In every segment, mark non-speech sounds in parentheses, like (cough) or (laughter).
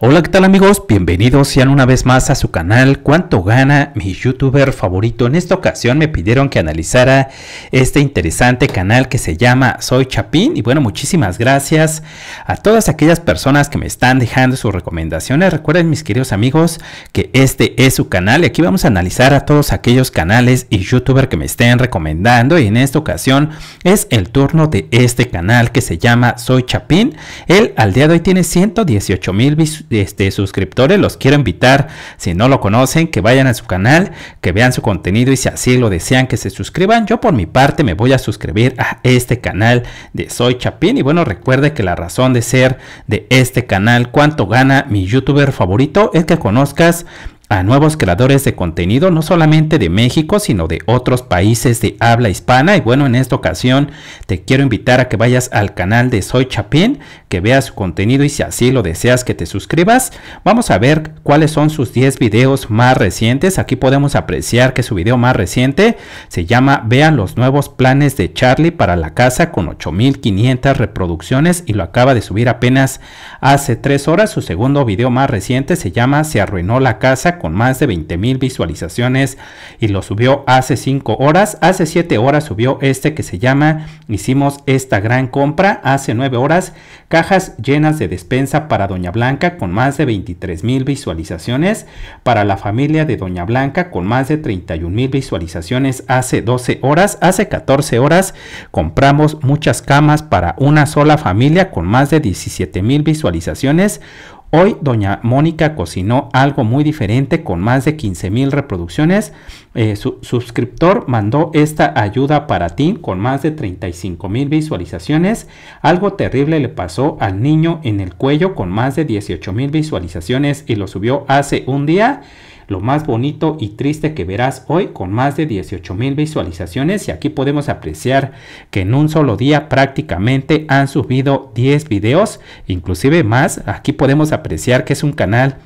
Hola, ¿qué tal amigos? Bienvenidos sean una vez más a su canal ¿Cuánto gana mi youtuber favorito? En esta ocasión me pidieron que analizara este interesante canal que se llama Soy Chapín y bueno, muchísimas gracias a todas aquellas personas que me están dejando sus recomendaciones. Recuerden mis queridos amigos que este es su canal y aquí vamos a analizar a todos aquellos canales y youtuber que me estén recomendando y en esta ocasión es el turno de este canal que se llama Soy Chapín. Él al día de hoy tiene 118 mil visitas este, suscriptores, los quiero invitar, si no lo conocen, que vayan a su canal, que vean su contenido y si así lo desean, que se suscriban. Yo por mi parte me voy a suscribir a este canal de Soy Chapín y bueno, recuerde que la razón de ser de este canal, cuánto gana mi youtuber favorito, es que conozcas a nuevos creadores de contenido, no solamente de México, sino de otros países de habla hispana. Y bueno, en esta ocasión te quiero invitar a que vayas al canal de Soy Chapín, que veas su contenido y si así lo deseas que te suscribas. Vamos a ver cuáles son sus 10 videos más recientes. Aquí podemos apreciar que su video más reciente se llama Vean los nuevos planes de Charlie para la casa con 8500 reproducciones y lo acaba de subir apenas hace 3 horas. Su segundo video más reciente se llama Se arruinó la casa con más de 20 mil visualizaciones y lo subió hace 5 horas. Hace 7 horas subió este que se llama Hicimos esta gran compra. Hace 9 horas cajas llenas de despensa para Doña Blanca con más de 23 mil visualizaciones. Para la familia de Doña Blanca con más de 31 mil visualizaciones hace 12 horas. Hace 14 horas compramos muchas camas para una sola familia con más de 17 mil visualizaciones. Hoy doña Mónica cocinó algo muy diferente con más de 15 mil reproducciones. Eh, su suscriptor mandó esta ayuda para ti con más de 35 mil visualizaciones. Algo terrible le pasó al niño en el cuello con más de 18 mil visualizaciones y lo subió hace un día lo más bonito y triste que verás hoy con más de 18 mil visualizaciones y aquí podemos apreciar que en un solo día prácticamente han subido 10 videos inclusive más aquí podemos apreciar que es un canal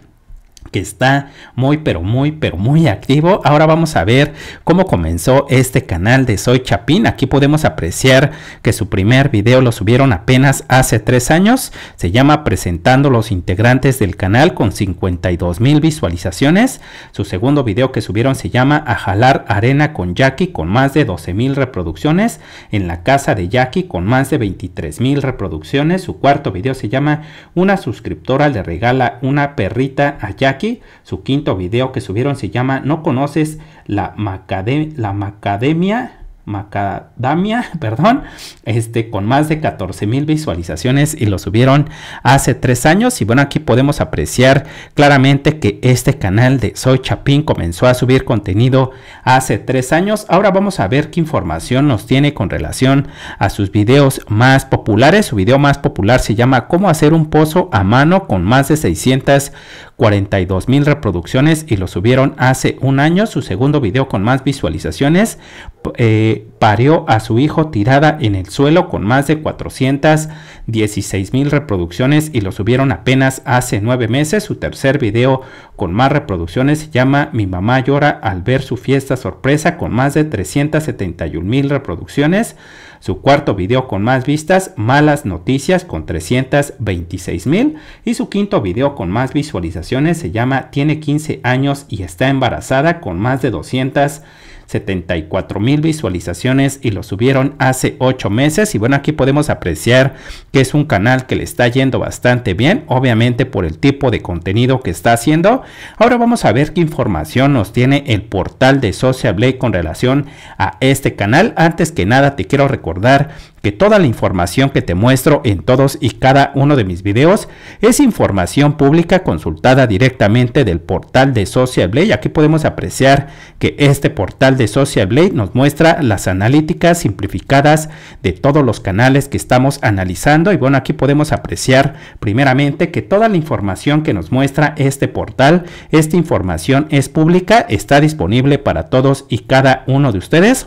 que está muy pero muy pero muy activo. Ahora vamos a ver cómo comenzó este canal de Soy Chapín. Aquí podemos apreciar que su primer video lo subieron apenas hace tres años. Se llama Presentando los integrantes del canal con 52 mil visualizaciones. Su segundo video que subieron se llama A jalar arena con Jackie con más de 12 mil reproducciones. En la casa de Jackie con más de 23 mil reproducciones. Su cuarto video se llama Una suscriptora le regala una perrita a Jackie aquí. Su quinto video que subieron se llama No conoces la, macadamia la macademia. Macadamia, (laughs) perdón, este con más de 14 mil visualizaciones y lo subieron hace tres años. Y bueno, aquí podemos apreciar claramente que este canal de Soy Chapín comenzó a subir contenido hace tres años. Ahora vamos a ver qué información nos tiene con relación a sus videos más populares. Su video más popular se llama Cómo hacer un pozo a mano con más de 600 42 mil reproducciones y lo subieron hace un año. Su segundo video con más visualizaciones eh, parió a su hijo tirada en el suelo con más de 416 mil reproducciones y lo subieron apenas hace nueve meses. Su tercer video con más reproducciones se llama Mi mamá llora al ver su fiesta sorpresa con más de 371 mil reproducciones. Su cuarto video con más vistas, Malas Noticias con 326 mil. Y su quinto video con más visualizaciones se llama Tiene 15 años y está embarazada con más de 274 mil visualizaciones y lo subieron hace 8 meses y bueno aquí podemos apreciar que es un canal que le está yendo bastante bien obviamente por el tipo de contenido que está haciendo ahora vamos a ver qué información nos tiene el portal de Sociable con relación a este canal antes que nada te quiero recordar que toda la información que te muestro en todos y cada uno de mis videos es información pública consultada directamente del portal de Social Blade. Aquí podemos apreciar que este portal de Social Blade nos muestra las analíticas simplificadas de todos los canales que estamos analizando y bueno, aquí podemos apreciar primeramente que toda la información que nos muestra este portal, esta información es pública, está disponible para todos y cada uno de ustedes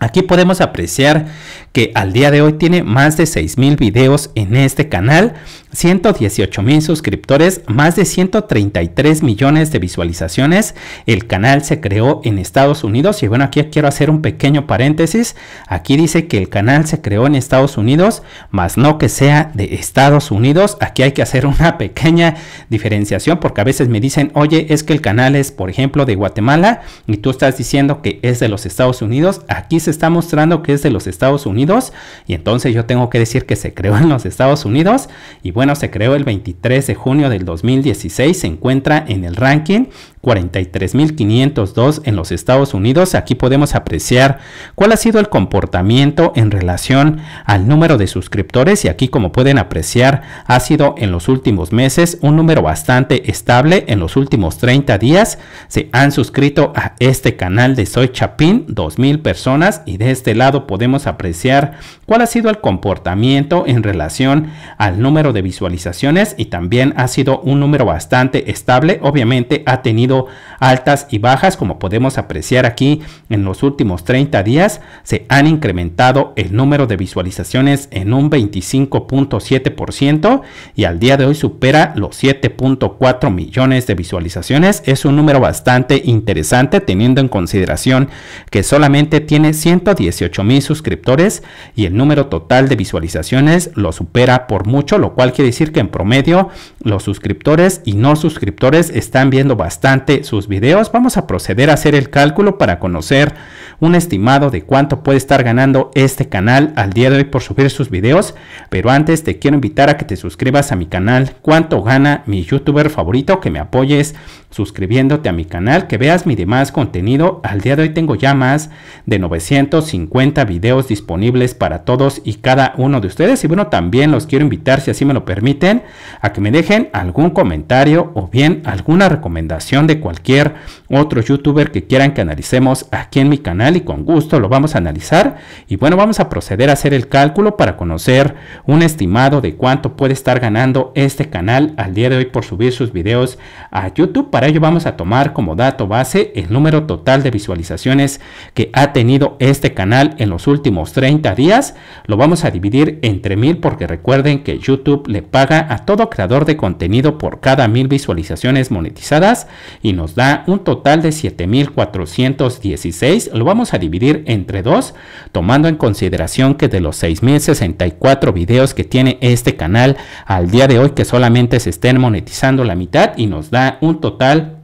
Aquí podemos apreciar que al día de hoy tiene más de 6.000 videos en este canal 118 mil suscriptores, más de 133 millones de visualizaciones. El canal se creó en Estados Unidos y bueno, aquí quiero hacer un pequeño paréntesis. Aquí dice que el canal se creó en Estados Unidos, más no que sea de Estados Unidos. Aquí hay que hacer una (laughs) pequeña diferenciación porque a veces me dicen, oye, es que el canal es, por ejemplo, de Guatemala y tú estás diciendo que es de los Estados Unidos. Aquí se está mostrando que es de los Estados Unidos y entonces yo tengo que decir que se creó en los Estados Unidos y bueno, se creó el 23 de junio del 2016, se encuentra en el ranking 43.502 en los Estados Unidos. Aquí podemos apreciar cuál ha sido el comportamiento en relación al número de suscriptores y aquí como pueden apreciar ha sido en los últimos meses un número bastante estable. En los últimos 30 días se han suscrito a este canal de Soy Chapín 2.000 personas y de este lado podemos apreciar cuál ha sido el comportamiento en relación al número de visualizaciones y también ha sido un número bastante estable. Obviamente ha tenido altas y bajas como podemos apreciar aquí en los últimos 30 días se han incrementado el número de visualizaciones en un 25.7% y al día de hoy supera los 7.4 millones de visualizaciones. Es un número bastante interesante teniendo en consideración que solamente tiene 118 mil suscriptores y el número total de visualizaciones lo supera por mucho, lo cual quiere decir que en promedio los suscriptores y no suscriptores están viendo bastante sus videos. Vamos a proceder a hacer el cálculo para conocer un estimado de cuánto puede estar ganando este canal al día de hoy por subir sus videos. Pero antes te quiero invitar a que te suscribas a mi canal. Cuánto gana mi youtuber favorito, que me apoyes suscribiéndote a mi canal, que veas mi demás contenido. Al día de hoy tengo ya más de 950 videos disponibles para todos y cada uno de ustedes. Y bueno, también los quiero invitar, si así me lo permiten, a que me dejen algún comentario o bien alguna recomendación de cualquier otro youtuber que quieran que analicemos aquí en mi canal y con gusto lo vamos a analizar. Y bueno, vamos a proceder a hacer el cálculo para conocer un estimado de cuánto puede estar ganando este canal al día de hoy por subir sus videos a YouTube. Para ello vamos a tomar como dato base el número total de visualizaciones que ha tenido este canal en los últimos 30 días. Lo vamos a dividir entre mil porque recuerden que YouTube le paga a todo creador de contenido por cada mil visualizaciones monetizadas y nos da un total de 7.416. Lo vamos a dividir entre dos, tomando en consideración que de los 6.064 videos que tiene este canal al día de hoy que solamente se estén monetizando la mitad y nos da un total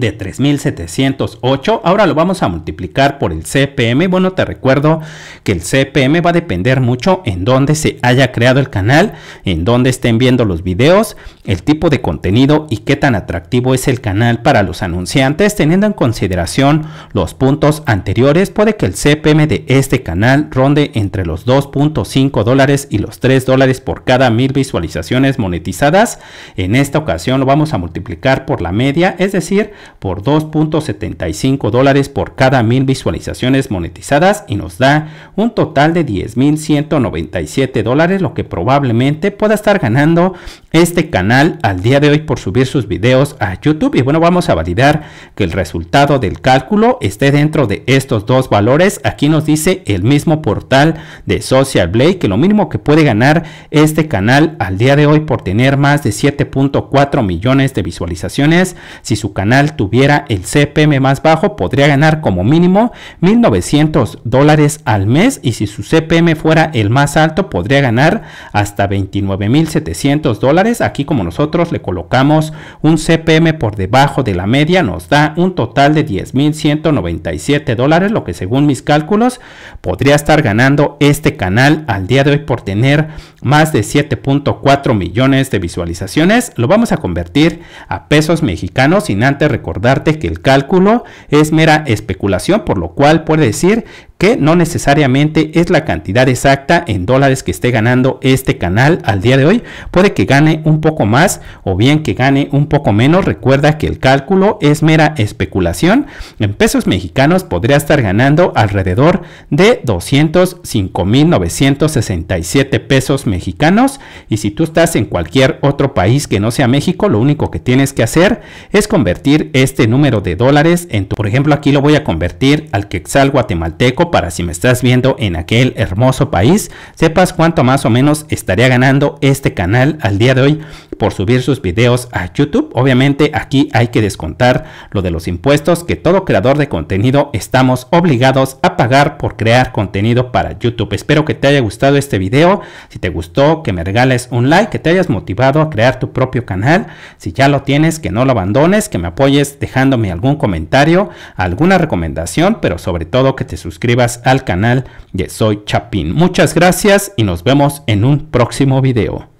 de 3708, ahora lo vamos a multiplicar por el CPM. Bueno, te recuerdo que el CPM va a depender mucho en dónde se haya creado el canal, en dónde estén viendo los videos, el tipo de contenido y qué tan atractivo es el canal para los anunciantes. Teniendo en consideración los puntos anteriores, puede que el CPM de este canal ronde entre los 2.5 dólares y los 3 dólares por cada mil visualizaciones monetizadas. En esta ocasión lo vamos a multiplicar por la media, es decir, por 2.75 dólares por cada mil visualizaciones monetizadas y nos da un total de 10.197 dólares, lo que probablemente pueda estar ganando este canal al día de hoy por subir sus videos a YouTube. Y bueno, vamos a validar que el resultado del cálculo esté dentro de estos dos valores. Aquí nos dice el mismo portal de Social Blade que lo mínimo que puede ganar este canal al día de hoy por tener más de 7.4 millones de visualizaciones si su canal tuviera el CPM más bajo, podría ganar como mínimo 1.900 dólares al mes y si su CPM fuera el más alto, podría ganar hasta 29.700 dólares. Aquí como nosotros le colocamos un CPM por debajo de la media, nos da un total de 10.197 dólares, lo que según mis cálculos podría estar ganando este canal al día de hoy por tener más de 7.4 millones de visualizaciones. Lo vamos a convertir a pesos mexicanos sin antes recordarte que el cálculo es mera especulación, por lo cual puede decir no necesariamente es la cantidad exacta en dólares que esté ganando este canal al día de hoy. Puede que gane un poco más o bien que gane un poco menos. Recuerda que el cálculo es mera especulación. En pesos mexicanos podría estar ganando alrededor de 205.967 pesos mexicanos. Y si tú estás en cualquier otro país que no sea México, lo único que tienes que hacer es convertir este número de dólares en tu, por ejemplo, aquí lo voy a convertir al quetzal guatemalteco para si me estás viendo en aquel hermoso país, sepas cuánto más o menos estaría ganando este canal al día de hoy por subir sus videos a YouTube. Obviamente aquí hay que descontar lo de los impuestos que todo creador de contenido estamos obligados a pagar por crear contenido para YouTube. Espero que te haya gustado este video. Si te gustó, que me regales un like, que te hayas motivado a crear tu propio canal. Si ya lo tienes, que no lo abandones, que me apoyes dejándome algún comentario, alguna recomendación, pero sobre todo que te suscribas al canal de Soy Chapín. Muchas gracias y nos vemos en un próximo video.